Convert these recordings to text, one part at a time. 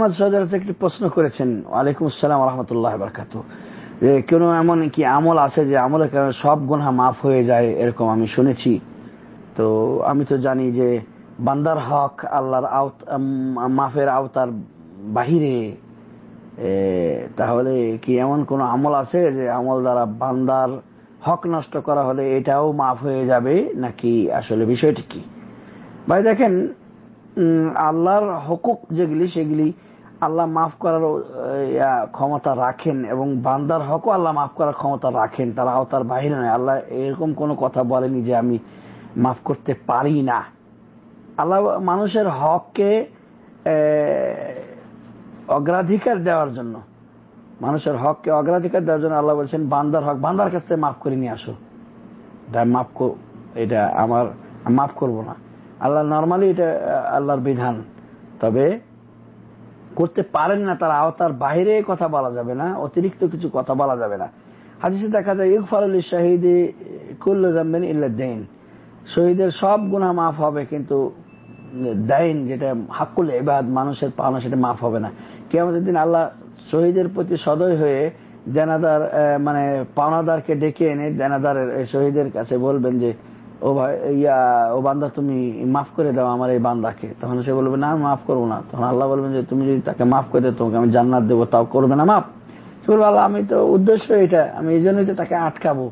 আহমদ সৈয়দ একটি প্রশ্ন করেছেন ওয়ালাইকুম আসসালাম রহমতুল্লাহ বরকাত যে কোনো এমন কি আমল আছে যে আমলের কারণে সব গুনহা মাফ হয়ে যায় এরকম আমি শুনেছি তো আমি তো জানি যে বান্দার হক আল্লাহর আওত মাফের আওতার বাহিরে তাহলে কি এমন কোনো আমল আছে যে আমল দ্বারা বান্দার হক নষ্ট করা হলে এটাও মাফ হয়ে যাবে নাকি আসলে বিষয়টি কি ভাই দেখেন আল্লাহর হকুক যেগুলি সেগুলি আল্লাহ মাফ করার ক্ষমতা রাখেন এবং বান্দার হকও আল্লাহ মাফ করার ক্ষমতা রাখেন তারা আওতার বাহিরে নয় আল্লাহ এরকম কোনো কথা বলেনি যে আমি মাফ করতে পারি না আল্লাহ মানুষের হককে অগ্রাধিকার দেওয়ার জন্য মানুষের হককে অগ্রাধিকার দেওয়ার জন্য আল্লাহ বলছেন বান্দার হক বান্দার কাছে মাফ করে নিয়ে আসো এটা মাফ এটা আমার মাফ করব না আল্লাহ নর্মালি এটা আল্লাহর বিধান তবে করতে পারেন না তার আওতার বাইরে কথা বলা যাবে না অতিরিক্ত কিছু কথা বলা যাবে না হাদিসে দেখা যায় ইকফারুল শাহিদে কুল্ল ইল্লা দেন শহীদের সব গুণা মাফ হবে কিন্তু দেন যেটা হাক্কুল এবাদ মানুষের পাওনা সেটা মাফ হবে না কেমন দিন আল্লাহ শহীদের প্রতি সদয় হয়ে জেনাদার মানে পাওনাদারকে ডেকে এনে জানাদারের শহীদের কাছে বলবেন যে ও ভাই ইয়া ও বান্দা তুমি মাফ করে দাও আমার এই বান্দাকে তখন সে বলবে না আমি মাফ করবো না তখন আল্লাহ বলবেন যে তুমি যদি তাকে মাফ করে দাও তোমাকে আমি জান্নাত দেবো তাও করবে না মাফ সে বলবে আল্লাহ আমি তো উদ্দেশ্য এটা আমি এই জন্যই তো তাকে আটকাবো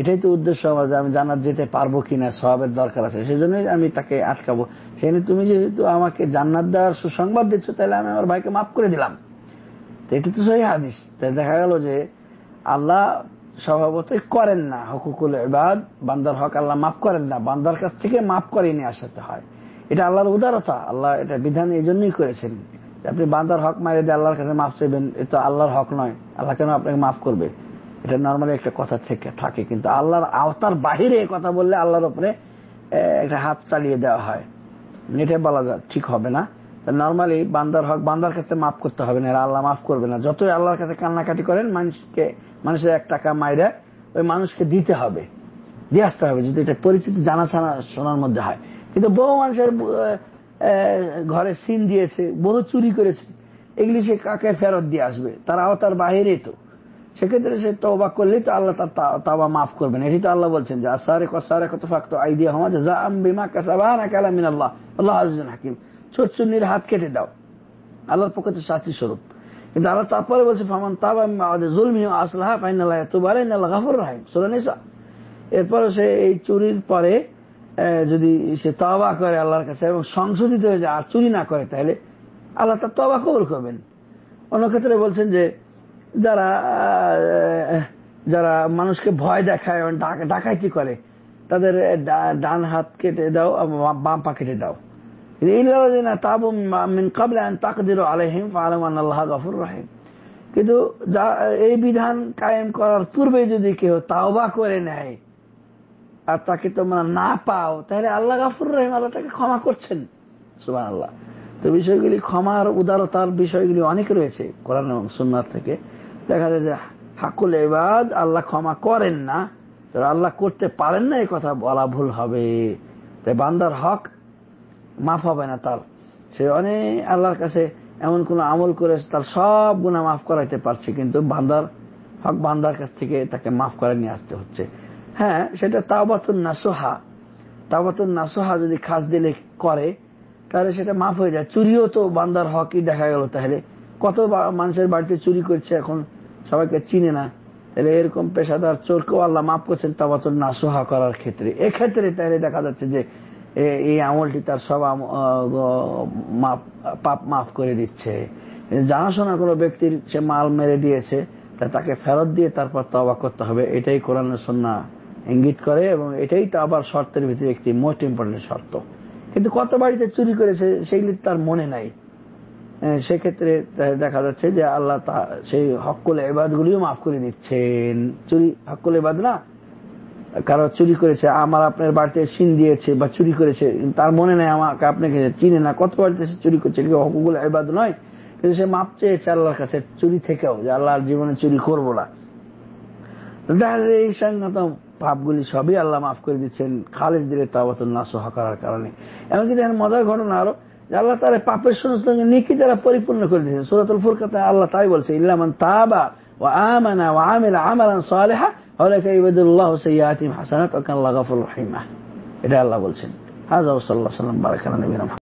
এটাই তো উদ্দেশ্য আমার যে আমি জান্নাত যেতে পারবো কিনা সবের দরকার আছে সেই জন্যই আমি তাকে আটকাবো সেখানে তুমি যেহেতু আমাকে জান্নাত দেওয়ার সুসংবাদ দিচ্ছ তাহলে আমি আমার ভাইকে মাফ করে দিলাম তো এটি তো সহি হাদিস তাই দেখা গেল যে আল্লাহ স্বভাবতই করেন না হকুকুল এবার বান্দার হক আল্লাহ মাফ করেন না বান্দার কাছ থেকে মাফ করে নিয়ে আসাতে হয় এটা আল্লাহর উদারতা আল্লাহ এটা বিধান এই জন্যই করেছেন আপনি বান্দার হক মারে দিয়ে আল্লাহর কাছে মাফ চাইবেন এ তো আল্লাহর হক নয় আল্লাহ কেন আপনাকে মাফ করবে এটা নর্মালি একটা কথা থেকে থাকে কিন্তু আল্লাহর আওতার বাহিরে কথা বললে আল্লাহর উপরে একটা হাত চালিয়ে দেওয়া হয় নেটে বলা ঠিক হবে না নর্মালি বান্দার হক বান্দার কাছে মাফ করতে হবে না আল্লাহ মাফ করবে না যতই আল্লাহর কাছে কান্নাকাটি করেন মানুষকে মানুষের এক টাকা মাইরা ওই মানুষকে দিতে হবে দিয়ে আসতে হবে যদি এটা পরিচিতি জানা ছানা শোনার মধ্যে হয় কিন্তু বহু মানুষের ঘরে সিন দিয়েছে বহু চুরি করেছে এগুলি সে কাকে ফেরত দিয়ে আসবে তার আওতার বাহিরে তো সেক্ষেত্রে সে তবা করলেই তো আল্লাহ তার তাবা মাফ করবেন এটি তো আল্লাহ বলছেন যে আসারে কত ফাঁকতো আইডিয়া হওয়া যে আল্লাহ হাকিম চুন্নির হাত কেটে দাও আল্লাহর পক্ষে শাস্তি স্বরূপ কিন্তু আল্লাহ তারপরে বলছে ফামান তাবা জুলমি আসলাহা ফাইনাল্লাহ তোবার গাফুর রাহিম সোলানিসা এরপরে সে এই চুরির পরে যদি সে তবা করে আল্লাহর কাছে এবং সংশোধিত হয়ে যায় আর চুরি না করে তাহলে আল্লাহ তার তবা কবর করবেন অন্য ক্ষেত্রে বলছেন যে যারা যারা মানুষকে ভয় দেখায় ডাকাইতি করে তাদের ডান হাত কেটে দাও বাম পা কেটে দাও ইল্লা তাবু মিন আন তাকদিরু আলাইহিম ফাআলামু আল্লাহ রাহিম কিন্তু এই বিধান কায়েম করার পূর্বে যদি কেউ তাওবা করে নেয় আর তাকে তোমরা না পাও তাহলে আল্লাহ আল্লাহ তাকে ক্ষমা করছেন আল্লাহ তো বিষয়গুলি ক্ষমার উদারতার বিষয়গুলি অনেক রয়েছে কোরআন সুন্নার থেকে দেখা যায় যে হাকুল এবাদ আল্লাহ ক্ষমা করেন না আল্লাহ করতে পারেন না এই কথা বলা ভুল হবে তাই বান্দার হক মাফ হবে না তার সে অনেক আল্লাহর কাছে এমন কোন আমল করে তার সব গুণা মাফ করাইতে পারছে কিন্তু বান্দার হক বান্দার কাছ থেকে তাকে মাফ করে নিয়ে আসতে হচ্ছে হ্যাঁ সেটা তাওবাতুন নাসোহা তাওবাতুন নাসোহা যদি খাস দিলে করে তাহলে সেটা মাফ হয়ে যায় চুরিও তো বান্দার হকই দেখা গেল তাহলে কত মানুষের বাড়িতে চুরি করছে এখন সবাইকে চিনে না তাহলে এরকম পেশাদার চোরকেও আল্লাহ মাফ করছেন তাওবাতুন নাসোহা করার ক্ষেত্রে এক্ষেত্রে তাহলে দেখা যাচ্ছে যে এই আমলটি তার সব পাপ মাফ করে দিচ্ছে জানাশোনা কোনো ব্যক্তির সে মাল মেরে দিয়েছে তা তাকে ফেরত দিয়ে তারপর তবা করতে হবে এটাই কোরআন সন্না ইঙ্গিত করে এবং এটাই তো আবার শর্তের ভিতরে একটি মোস্ট ইম্পর্টেন্ট শর্ত কিন্তু কত বাড়িতে চুরি করেছে সেগুলি তার মনে নাই সেক্ষেত্রে দেখা যাচ্ছে যে আল্লাহ সেই হকুল গুলিও মাফ করে দিচ্ছেন চুরি হকুল এবাদ না কারো চুরি করেছে আমার আপনার বাড়িতে সিন দিয়েছে বা চুরি করেছে তার মনে নেই আমাকে আপনাকে চিনে না কত বাড়িতে সে চুরি করছে এটা হকুকুল এবাদ নয় কিন্তু সে মাপ চেয়েছে আল্লাহর কাছে চুরি থেকেও যে আল্লাহর জীবনে চুরি করবো না এই সঙ্গত ভাবগুলি সবই আল্লাহ মাফ করে দিচ্ছেন খালেজ দিলে তাওয়াতুল নাসহা করার কারণে এমনকি দেখেন মজার ঘটনা আরো আল্লাহ তারা পাপের সঙ্গে নিকি তারা পরিপূর্ণ করে দিয়েছেন সুরাতুল ফুরকাতে আল্লাহ তাই বলছে ইল্লামান তাবা وآمن وعمل عملا صالحا أولئك يبدل الله سيئاتهم حسنات وكان الله غفور رحيما إلى الله قلت هذا وصلى الله وسلم وبارك على نبينا محمد